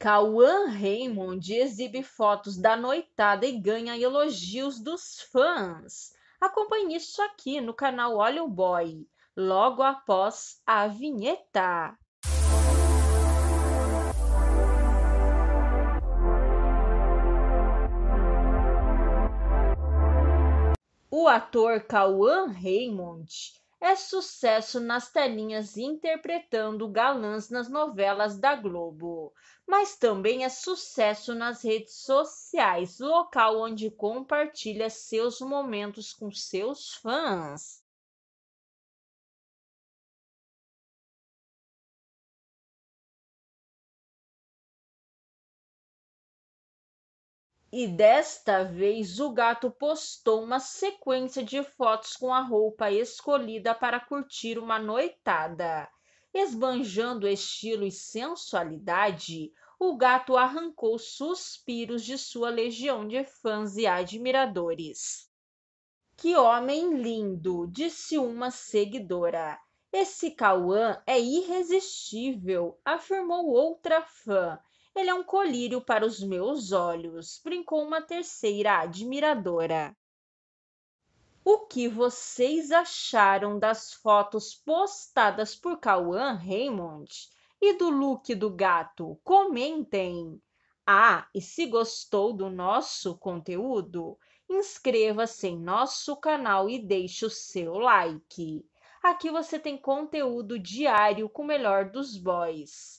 Cauã Raymond exibe fotos da noitada e ganha elogios dos fãs. Acompanhe isso aqui no canal Olha o Boy, logo após a vinheta. O ator Cauã Raymond é sucesso nas telinhas interpretando galãs nas novelas da Globo, mas também é sucesso nas redes sociais, local onde compartilha seus momentos com seus fãs. E desta vez o gato postou uma sequência de fotos com a roupa escolhida para curtir uma noitada. Esbanjando estilo e sensualidade, o gato arrancou suspiros de sua legião de fãs e admiradores. Que homem lindo! disse uma seguidora. Esse Cauã é irresistível, afirmou outra fã. Ele é um colírio para os meus olhos, brincou uma terceira admiradora. O que vocês acharam das fotos postadas por Cauã Raymond e do look do gato? Comentem! Ah, e se gostou do nosso conteúdo, inscreva-se em nosso canal e deixe o seu like. Aqui você tem conteúdo diário com o melhor dos boys.